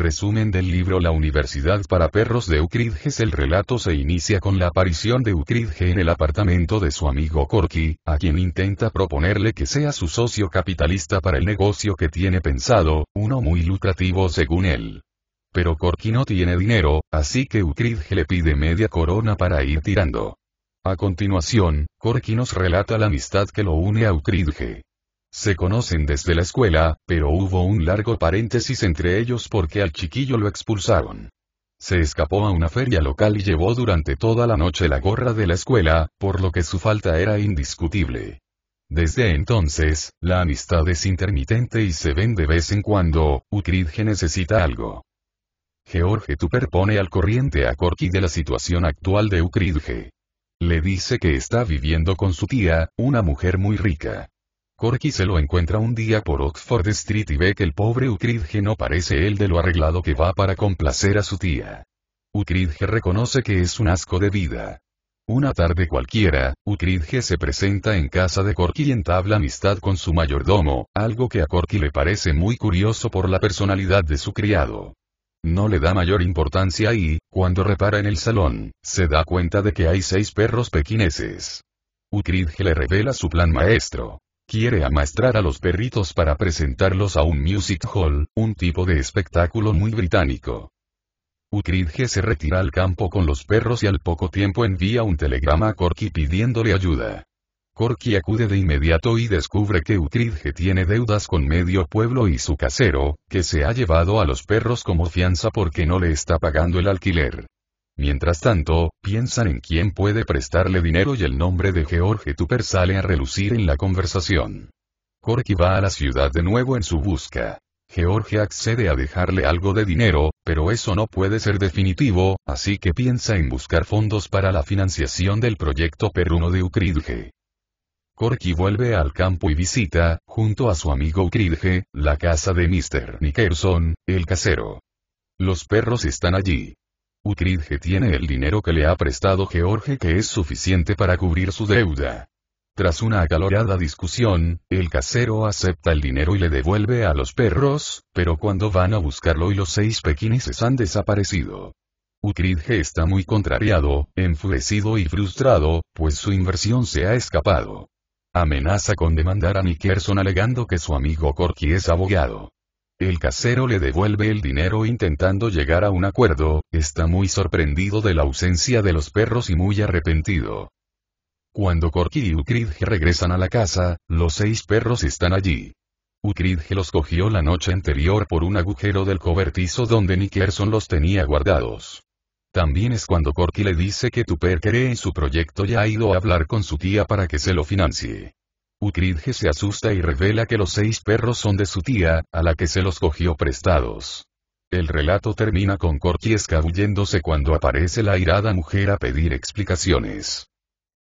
Resumen del libro La Universidad para Perros de Eucridges El relato se inicia con la aparición de Eucridge en el apartamento de su amigo Corky, a quien intenta proponerle que sea su socio capitalista para el negocio que tiene pensado, uno muy lucrativo según él. Pero Corky no tiene dinero, así que Ucridge le pide media corona para ir tirando. A continuación, Corky nos relata la amistad que lo une a Ucridge. Se conocen desde la escuela, pero hubo un largo paréntesis entre ellos porque al chiquillo lo expulsaron. Se escapó a una feria local y llevó durante toda la noche la gorra de la escuela, por lo que su falta era indiscutible. Desde entonces, la amistad es intermitente y se ven de vez en cuando, Ucridge necesita algo. George Tupper pone al corriente a Corky de la situación actual de Ucridge. Le dice que está viviendo con su tía, una mujer muy rica. Corky se lo encuentra un día por Oxford Street y ve que el pobre Ucridge no parece el de lo arreglado que va para complacer a su tía. Ucridge reconoce que es un asco de vida. Una tarde cualquiera, Ucridge se presenta en casa de Corky y entabla amistad con su mayordomo, algo que a Corky le parece muy curioso por la personalidad de su criado. No le da mayor importancia y, cuando repara en el salón, se da cuenta de que hay seis perros pequineses. Ucridge le revela su plan maestro. Quiere amastrar a los perritos para presentarlos a un music hall, un tipo de espectáculo muy británico. Utridge se retira al campo con los perros y al poco tiempo envía un telegrama a Corky pidiéndole ayuda. Corky acude de inmediato y descubre que Utridge tiene deudas con medio pueblo y su casero, que se ha llevado a los perros como fianza porque no le está pagando el alquiler. Mientras tanto, piensan en quién puede prestarle dinero y el nombre de George Tupper sale a relucir en la conversación. Corky va a la ciudad de nuevo en su busca. George accede a dejarle algo de dinero, pero eso no puede ser definitivo, así que piensa en buscar fondos para la financiación del proyecto perruno de Ucridge. Corky vuelve al campo y visita, junto a su amigo Ucridge, la casa de Mr. Nickerson, el casero. Los perros están allí. Utridge tiene el dinero que le ha prestado George que es suficiente para cubrir su deuda. Tras una acalorada discusión, el casero acepta el dinero y le devuelve a los perros, pero cuando van a buscarlo y los seis pequineses han desaparecido. Utridge está muy contrariado, enfurecido y frustrado, pues su inversión se ha escapado. Amenaza con demandar a Nickerson alegando que su amigo Corky es abogado. El casero le devuelve el dinero intentando llegar a un acuerdo, está muy sorprendido de la ausencia de los perros y muy arrepentido. Cuando Corky y Ukridge regresan a la casa, los seis perros están allí. Ukridge los cogió la noche anterior por un agujero del cobertizo donde Nickerson los tenía guardados. También es cuando Corky le dice que Tupper cree en su proyecto y ha ido a hablar con su tía para que se lo financie. Ucridge se asusta y revela que los seis perros son de su tía, a la que se los cogió prestados. El relato termina con Corky escabulléndose cuando aparece la irada mujer a pedir explicaciones.